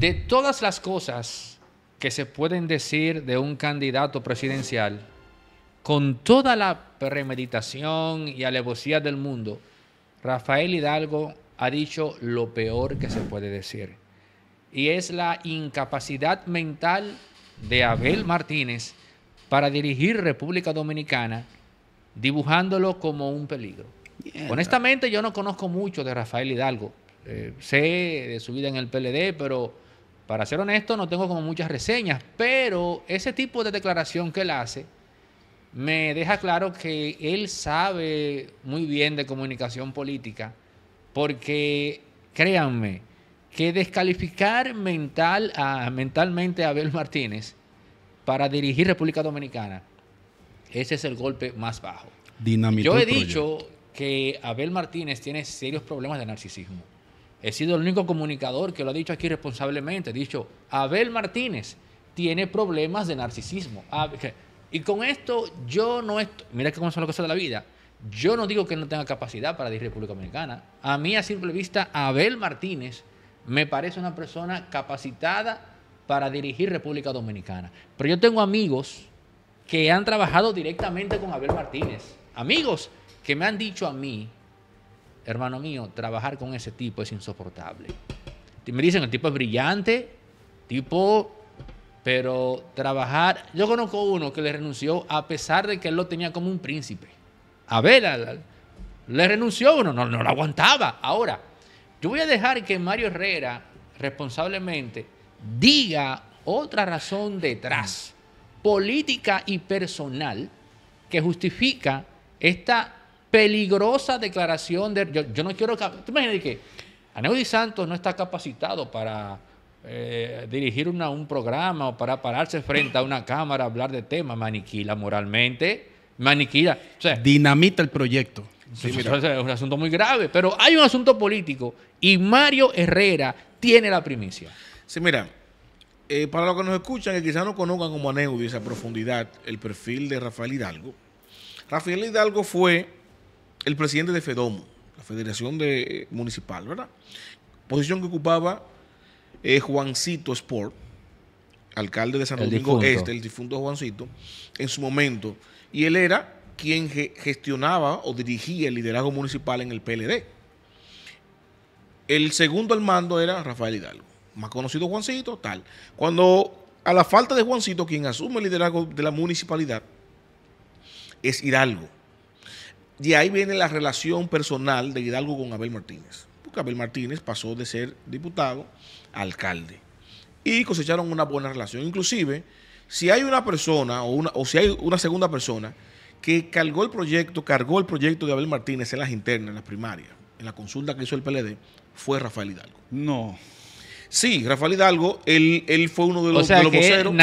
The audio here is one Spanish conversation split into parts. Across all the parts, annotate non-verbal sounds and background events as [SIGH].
De todas las cosas que se pueden decir de un candidato presidencial, con toda la premeditación y alevosía del mundo, Rafael Hidalgo ha dicho lo peor que se puede decir. Y es la incapacidad mental de Abel Martínez para dirigir República Dominicana, dibujándolo como un peligro. Honestamente, yo no conozco mucho de Rafael Hidalgo. Eh, sé de su vida en el PLD, pero para ser honesto, no tengo como muchas reseñas, pero ese tipo de declaración que él hace me deja claro que él sabe muy bien de comunicación política, porque créanme, que descalificar mental mentalmente a Abel Martínez para dirigir República Dominicana, ese es el golpe más bajo. Yo he dicho que Abel Martínez tiene serios problemas de narcisismo he sido el único comunicador que lo ha dicho aquí responsablemente. He dicho, Abel Martínez tiene problemas de narcisismo. Y con esto yo no estoy, mira cómo son las cosas de la vida. Yo no digo que no tenga capacidad para dirigir República Dominicana. A mí, a simple vista, Abel Martínez me parece una persona capacitada para dirigir República Dominicana. Pero yo tengo amigos que han trabajado directamente con Abel Martínez. Amigos que me han dicho a mí hermano mío, trabajar con ese tipo es insoportable. Me dicen, el tipo es brillante, tipo, pero trabajar, yo conozco uno que le renunció a pesar de que él lo tenía como un príncipe. A ver, le renunció uno, no, no lo aguantaba. Ahora, yo voy a dejar que Mario Herrera responsablemente diga otra razón detrás, política y personal, que justifica esta peligrosa declaración de... Yo, no quiero... ¿Tú imaginas que Aneudi Santos no está capacitado para eh, dirigir un programa o para pararse frente a una cámara a hablar de temas? Maniquila moralmente, maniquila... O Dinamita el proyecto. Sí, mira. Es un asunto muy grave, pero hay un asunto político y Mario Herrera tiene la primicia. Sí, mira, eh, para los que nos escuchan, y quizás no conozcan como Aneudis a profundidad, el perfil de Rafael Hidalgo. Rafael Hidalgo fue el presidente de FEDOMO, la Federación de, eh, Municipal, ¿verdad? Posición que ocupaba eh, Juancito Sport, alcalde de San Domingo Este, el difunto Juancito, en su momento. Y él era quien gestionaba o dirigía el liderazgo municipal en el PLD. El segundo al mando era Rafael Hidalgo, más conocido Juancito, tal. Cuando a la falta de Juancito, quien asume el liderazgo de la municipalidad es Hidalgo de ahí viene la relación personal de Hidalgo con Abel Martínez, porque Abel Martínez pasó de ser diputado a alcalde y cosecharon una buena relación. Inclusive, si hay una persona o, si hay una segunda persona que cargó el proyecto, cargó el proyecto de Abel Martínez en las internas, en las primarias, en la consulta que hizo el PLD, fue Rafael Hidalgo. No. Sí, Rafael Hidalgo, él, fue uno de los, voceros.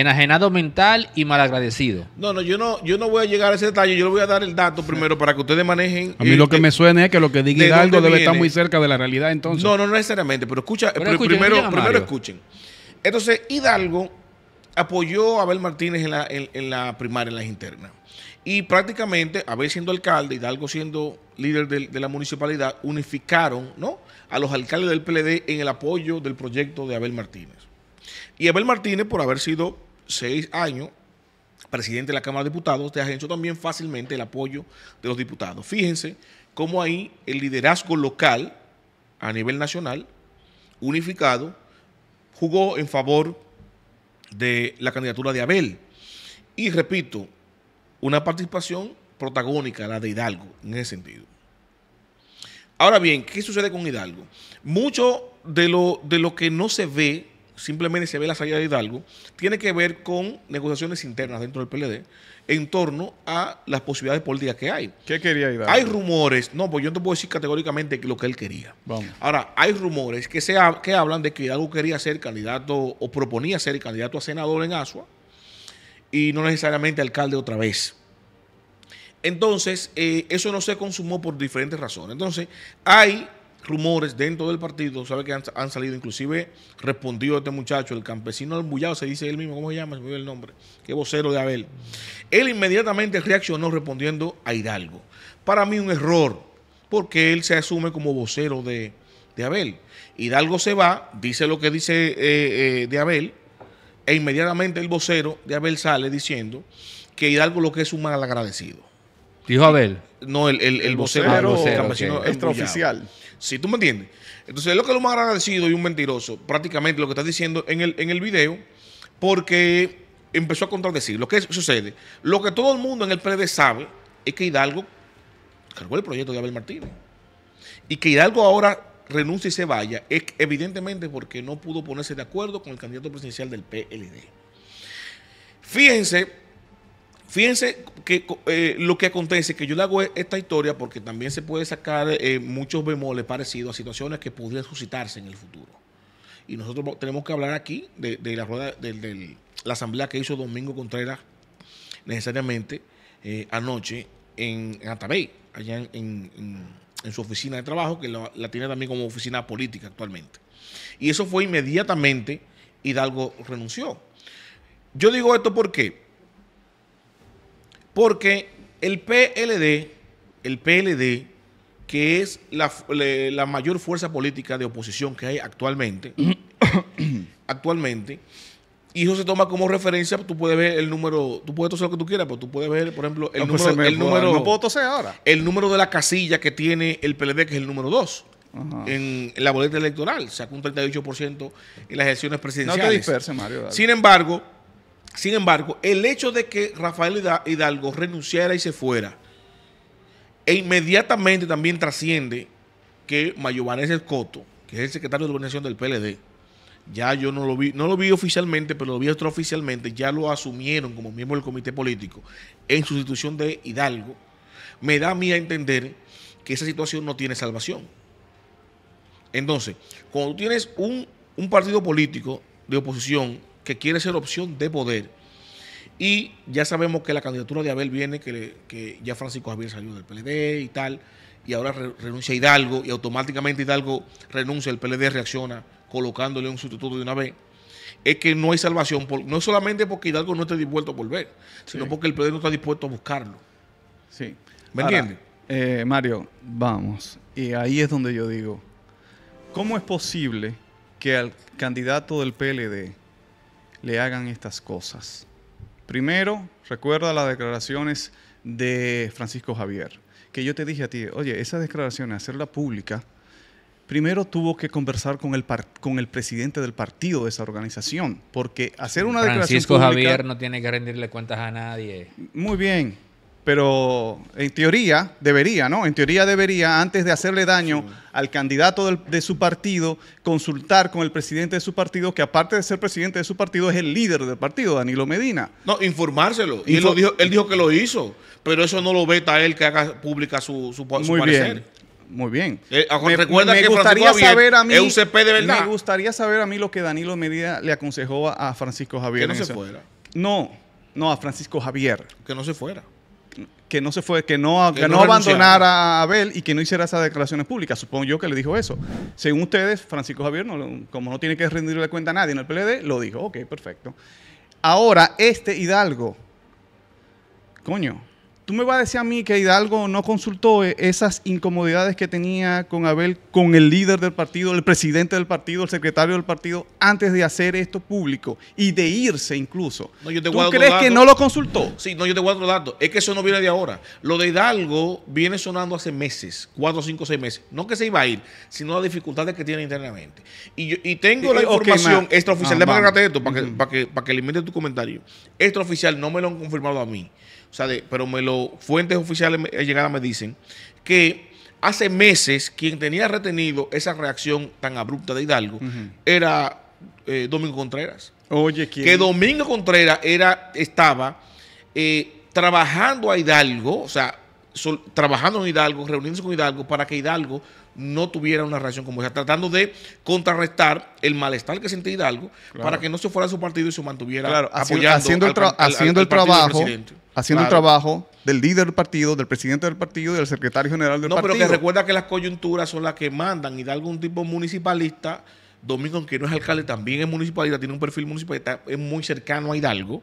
Enajenado mental y malagradecido. No, no, yo no, yo no voy a llegar a ese detalle. Yo le voy a dar el dato primero para que ustedes manejen. A mí lo que eh, me suena es que lo que diga Hidalgo debe estar muy cerca de la realidad entonces. No, no necesariamente, pero escucha, primero, escuchen, Entonces, Hidalgo apoyó a Abel Martínez en la, en, la primaria, en las internas. Y prácticamente, Abel siendo alcalde, Hidalgo siendo líder de, la municipalidad, unificaron ¿no? a los alcaldes del PLD en el apoyo del proyecto de Abel Martínez. Y Abel Martínez, por haber sido seis años, presidente de la Cámara de Diputados, te hecho también fácilmente el apoyo de los diputados. Fíjense cómo ahí el liderazgo local a nivel nacional, unificado, jugó en favor de la candidatura de Abel. Y repito, una participación protagónica, la de Hidalgo, en ese sentido. Ahora bien, ¿qué sucede con Hidalgo? Mucho de lo, de lo que no se ve simplemente se ve la salida de Hidalgo, tiene que ver con negociaciones internas dentro del PLD en torno a las posibilidades políticas que hay. ¿Qué quería Hidalgo? Hay rumores, no, pues yo no te puedo decir categóricamente lo que él quería. Ahora, hay rumores que, se que hablan de que Hidalgo quería ser candidato o proponía ser candidato a senador en Asua y no necesariamente alcalde otra vez. Entonces, eh, eso no se consumó por diferentes razones. Entonces, hay rumores dentro del partido, sabe que han, salido, inclusive respondió este muchacho, el campesino albullado, se dice él mismo, ¿cómo se llama? Se me olvidó el nombre, que vocero de Abel. Él inmediatamente reaccionó respondiendo a Hidalgo. Para mí un error, porque él se asume como vocero de, Abel. Hidalgo se va, dice lo que dice eh, eh, de Abel, e inmediatamente el vocero de Abel sale diciendo que Hidalgo lo que es un mal agradecido. Dijo Abel. No, el, vocero, ah, el extraoficial. Si tú me entiendes. Entonces, lo que lo más agradecido y un mentiroso, prácticamente lo que está diciendo en el, en el video, porque empezó a contradecir. Lo que sucede, lo que todo el mundo en el PLD sabe es que Hidalgo cargó el proyecto de Abel Martínez. Y que Hidalgo ahora renuncia y se vaya, es evidentemente porque no pudo ponerse de acuerdo con el candidato presidencial del PLD. Fíjense Fíjense que eh, lo que acontece, que yo le hago e, esta historia porque también se puede sacar eh, muchos bemoles parecidos a situaciones que pudieran suscitarse en el futuro. Y nosotros tenemos que hablar aquí de, la rueda, de, la asamblea que hizo Domingo Contreras necesariamente eh, anoche en, en, allá en, su oficina de trabajo, que la tiene también como oficina política actualmente. Y eso fue inmediatamente Hidalgo renunció. Yo digo esto porque porque el PLD, el PLD, que es la, mayor fuerza política de oposición que hay actualmente, [COUGHS] actualmente, y eso se toma como referencia, tú puedes ver el número, tú puedes toser lo que tú quieras, pero tú puedes ver, por ejemplo, el pues número, el número de la casilla que tiene el PLD, que es el número 2. En, la boleta electoral, saca un 38% en las elecciones presidenciales. No te disperses, Mario. Sin embargo, sin embargo, el hecho de que Rafael Hidalgo renunciara y se fuera, e inmediatamente también trasciende que Vanessa Escoto, que es el secretario de organización del PLD, ya yo no lo vi, no lo vi oficialmente, pero lo vi oficialmente, ya lo asumieron como miembro del comité político en sustitución de Hidalgo, me da a mí a entender que esa situación no tiene salvación. Entonces, cuando tienes un, un partido político de oposición que quiere ser opción de poder. Y ya sabemos que la candidatura de Abel viene, que, ya Francisco Javier salió del PLD y tal, y ahora renuncia Hidalgo, y automáticamente Hidalgo renuncia, el PLD reacciona colocándole un sustituto de una vez. Es que no hay salvación, por, no solamente porque Hidalgo no esté dispuesto a volver, sino porque el PLD no está dispuesto a buscarlo. Sí. ¿Me entiendes? Eh, Mario, vamos. Y ahí es donde yo digo, ¿cómo es posible que al candidato del PLD le hagan estas cosas. Primero, recuerda las declaraciones de Francisco Javier, que yo te dije a ti, oye, esa declaración, hacerla pública, primero tuvo que conversar con el, con el presidente del partido de esa organización, porque hacer una declaración Francisco Javier no tiene que rendirle cuentas a nadie. Muy bien, pero en teoría debería, ¿no? En teoría debería, antes de hacerle daño al candidato de su partido, consultar con el presidente de su partido, que aparte de ser presidente de su partido, es el líder del partido, Danilo Medina. No, informárselo. y él, lo dijo, él dijo que lo hizo, pero eso no lo veta él que haga pública su, su, Muy Bien. Muy bien. Eh, ah, me, gustaría saber a mí, Me gustaría saber a mí lo que Danilo Medina le aconsejó a Francisco Javier. Que no se fuera. No, no, a Francisco Javier. Que no se fuera que no se fue, que no, no abandonara a Abel y que no hiciera esas declaraciones públicas. Supongo yo que le dijo eso. Según ustedes, Francisco Javier, como no tiene que rendirle cuenta a nadie en el PLD, lo dijo. Ok, perfecto. Ahora, este Hidalgo, coño, tú me vas a decir a mí que Hidalgo no consultó eh, esas incomodidades que tenía con Abel, con el líder del partido, el presidente del partido, el secretario del partido, antes de hacer esto público y de irse incluso. ¿Tú crees que no lo consultó? Sí, no, yo te voy a otro dato. Es que eso no viene de ahora. Lo de Hidalgo viene sonando hace meses, cuatro, cinco, seis meses. No que se iba a ir, sino las dificultades que tiene internamente. Y, y tengo eh, la eh, información extraoficial. Ah, déjame Déjame esto para que, le para que, tu comentario. Extraoficial no me lo han confirmado a mí pero me lo, fuentes oficiales eh, llegadas me dicen que hace meses quien tenía retenido esa reacción tan abrupta de Hidalgo era eh, Domingo Contreras. Oye, Que Domingo Contreras era, estaba eh, trabajando a Hidalgo, o sea, trabajando en Hidalgo, reuniéndose con Hidalgo para que Hidalgo no tuviera una reacción como esa, tratando de contrarrestar el malestar que sentía Hidalgo para que no se fuera su partido y se mantuviera apoyando haciendo el, trabajo. Presidente haciendo el trabajo del líder del partido, del presidente del partido y del secretario general del partido. No, pero que recuerda que las coyunturas son las que mandan Hidalgo un tipo municipalista. Domingo, aunque no es alcalde, también es municipalista, tiene un perfil municipalista, es muy cercano a Hidalgo.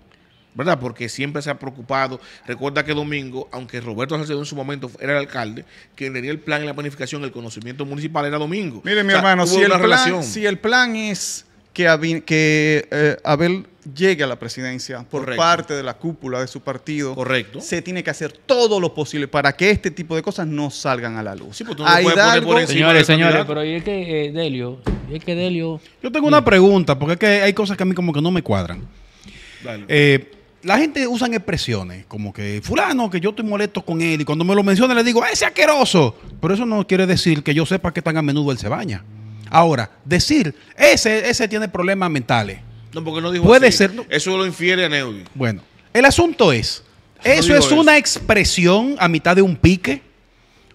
¿verdad? Porque siempre se ha preocupado. Recuerda que Domingo, aunque Roberto Salcedo en su momento era el alcalde, quien tenía el plan y la planificación, el conocimiento municipal era Domingo. Mire, mi hermano, si el, plan, si el, plan, es que, eh, Abel llegue a la presidencia por parte de la cúpula de su partido, Correcto. se tiene que hacer todo lo posible para que este tipo de cosas no salgan a la luz. Sí, no poner por encima señores, señores, pero es que eh, Delio, es que Delio... Yo tengo una pregunta, porque es que hay cosas que a mí como que no me cuadran. Eh, la gente usan expresiones como que fulano, que yo estoy molesto con él y cuando me lo menciona le digo, ah, ese asqueroso. Pero eso no quiere decir que yo sepa que tan a menudo él se baña. Ahora, decir, ese, ese tiene problemas mentales. No, porque no dijo Puede ser. Eso lo infiere a Bueno, el asunto es, ¿eso es una expresión a mitad de un pique?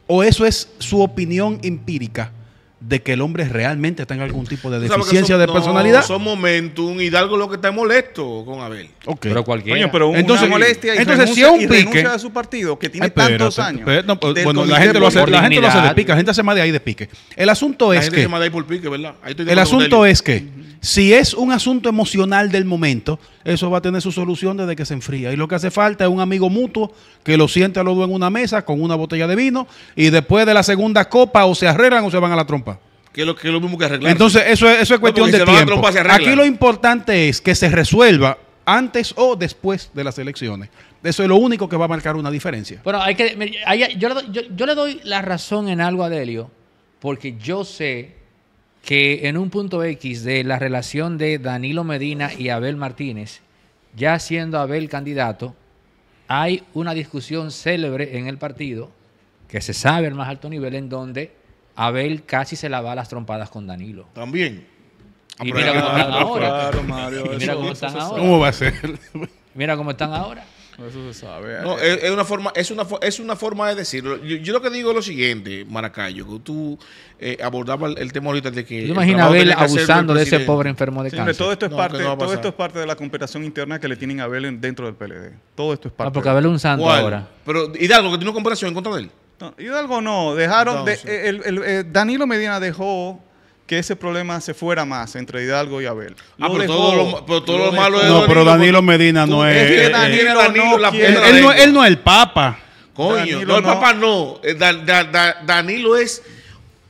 ¿O eso es su opinión empírica? de que el hombre realmente tenga algún tipo de deficiencia de personalidad. No, son un Hidalgo lo que está molesto con Abel. Pero cualquiera. entonces, una molestia y entonces si es un pique de su partido que tiene tantos años. bueno, la gente, lo hace, la gente lo de pique, la gente se más de ahí de pique. El asunto es que se por pique, ¿verdad? El asunto es que si es un asunto emocional del momento, eso va a tener su solución desde que se enfría. Y lo que hace falta es un amigo mutuo que lo siente a los dos en una mesa con una botella de vino y después de la segunda copa o se arreglan o se van a la trompa. Que es lo, mismo que arreglar. Entonces, eso es, eso es cuestión de tiempo. Aquí lo importante es que se resuelva antes o después de las elecciones. Eso es lo único que va a marcar una diferencia. Bueno, hay que, yo, le doy, yo, le doy, la razón en algo a Delio, porque yo sé que en un punto X de la relación de Danilo Medina y Abel Martínez, ya siendo Abel candidato, hay una discusión célebre en el partido, que se sabe al más alto nivel, en donde Abel casi se la va a las trompadas con Danilo. También. Y mira cómo están ahora. mira cómo están ahora. ¿Cómo va a ser? Mira cómo están ahora. Eso se sabe. Eh. No, es, una forma, es, una, es una forma de decirlo. Yo, lo que digo es lo siguiente, Maracayo, que tú eh, abordabas el, tema ahorita de que... a Abel abusando de ese pobre enfermo de cáncer. Todo, esto es, parte, todo esto es parte de la comparación interna que le tienen a Abel dentro del PLD. Todo esto es ah, parte... Ah, porque Abel es un santo ahora. Pero, y Hidalgo, que tiene una comparación en contra de él. No, Hidalgo no, dejaron, de, eh, eh, Danilo Medina dejó que ese problema se fuera más entre Hidalgo y Abel. Ah, pero, todo lo, No, pero Danilo Medina no es. él, no, es el Papa. Coño, no, el Papa no. Eh, Danilo es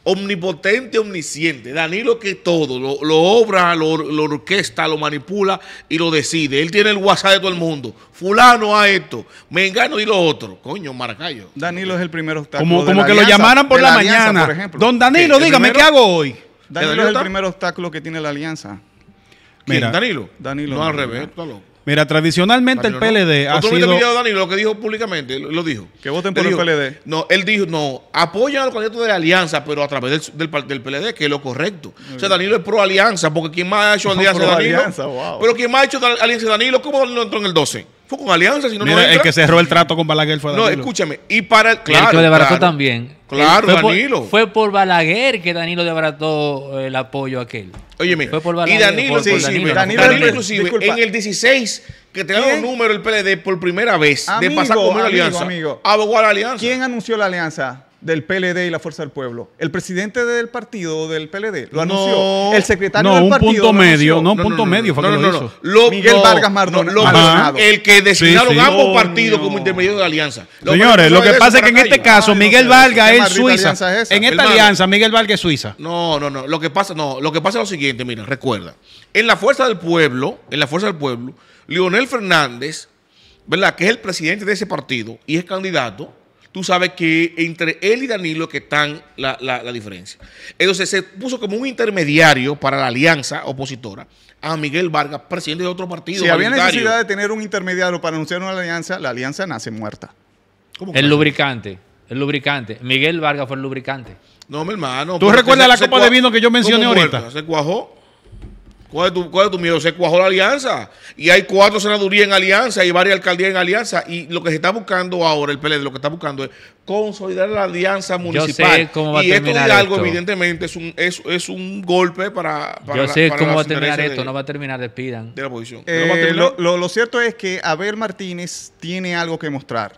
omnipotente, omnisciente. Danilo que todo, lo, obra, lo, orquesta, lo manipula y lo decide. Él tiene el WhatsApp de todo el mundo. Fulano a esto, me y lo otro. Coño, Maracayo. Danilo es el primer obstáculo. Como, que lo llamaran por la, mañana. Don Danilo, dígame, ¿qué hago hoy? Danilo es el primer obstáculo que tiene la alianza. Mira, Danilo. Danilo. No, al revés, está Mira, tradicionalmente el PLD no. ha sido... de Danilo, lo que dijo públicamente, lo, dijo. Que voten por el PLD. No, él dijo, no, apoyan a los candidatos de la alianza, pero a través del, del, del PLD, que es lo correcto. o sea, Danilo es pro alianza, porque quien más ha hecho alianza no, es Danilo. Alianza, wow. Pero quien más ha hecho alianza es Danilo, ¿cómo entró en el 12? Fue con Alianza, si no, no El que cerró el trato con Balaguer fue Danilo. No, escúchame. Y para el, claro, que lo desbarató también. Claro, fue Danilo. Por, fue por Balaguer que Danilo desbarató eh, el apoyo a aquel. Óyeme. Fue por Balaguer. Y Danilo, Danilo, inclusive, en el 16, que tenía un número el PLD por primera vez de pasar con una Alianza. Amigo. A la Alianza. ¿Quién anunció la Alianza? del PLD y la Fuerza del Pueblo. El presidente del partido del PLD lo anunció. el secretario del partido. Un punto medio, no, un punto medio Miguel Vargas Mardona. el que designaron ambos partidos como intermediario de alianza. Señores, lo que pasa es que en este caso, ah, Miguel Vargas es Suiza. En esta alianza, Miguel Vargas es Suiza. No, no, no. Lo que pasa, no, lo que pasa es lo siguiente, mira, recuerda. En la Fuerza del Pueblo, en la Fuerza del Pueblo, Leonel Fernández, ¿verdad? Que es el presidente de ese partido y es candidato tú sabes que entre él y Danilo que están la, diferencia. Entonces se puso como un intermediario para la alianza opositora a Miguel Vargas, presidente de otro partido. Si había necesidad de tener un intermediario para anunciar una alianza, la alianza nace muerta. ¿Cómo el lubricante, el lubricante. Miguel Vargas fue el lubricante. No, mi hermano. ¿Tú recuerdas la copa de vino que yo mencioné ahorita? se cuajó. ¿Cuál es, tu, miedo? Se cuajó la alianza. Y hay cuatro senadurías en alianza y varias alcaldías en alianza. Y lo que se está buscando ahora, el PLD, lo que está buscando es consolidar la alianza municipal. Yo sé cómo va y esto de algo, evidentemente, es un, es, es un golpe para. para Yo sé cómo va a terminar esto. no va a terminar, despidan. De la eh, lo, cierto es que Abel Martínez tiene algo que mostrar.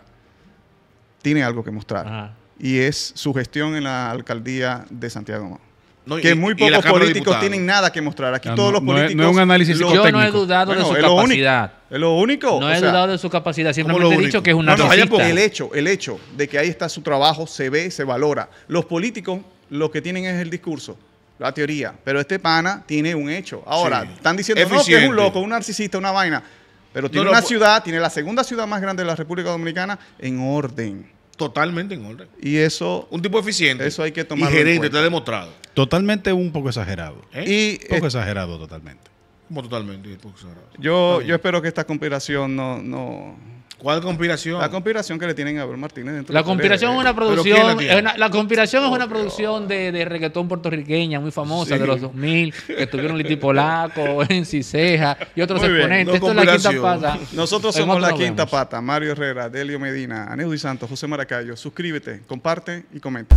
Tiene algo que mostrar. Y es su gestión en la alcaldía de Santiago que muy pocos políticos tienen nada que mostrar. Aquí todos los políticos. No Yo no he dudado de su capacidad. es lo único. No he dudado de su capacidad. Simplemente he dicho que es un El hecho, el hecho de que ahí está su trabajo, se ve, se valora. Los políticos lo que tienen es el discurso. La teoría, pero este pana tiene un hecho. Ahora, están diciendo que es un loco, un narcisista, una vaina. Pero tiene una ciudad, tiene la segunda ciudad más grande de la República Dominicana en orden. Totalmente en orden. Y eso. Un tipo eficiente. Eso hay que tomar. Y gerente, en cuenta. demostrado. Totalmente un poco exagerado. ¿Eh? Y, poco exagerado, totalmente totalmente Yo, yo espero que esta conspiración no, no, ¿Cuál conspiración? La conspiración que le tienen a Abel Martínez dentro La conspiración es una producción, la, conspiración es una oh, producción de, de, reggaetón puertorriqueña muy famosa de los 2000, que estuvieron Liti Polaco, [LAUGHS] [LAUGHS] Enci Ceja y otros exponentes. Esto es la quinta pata. Nosotros somos la quinta pata. Mario Herrera, Delio Medina, Aneudi Santos, José Maracayo. Suscríbete, comparte y comenta.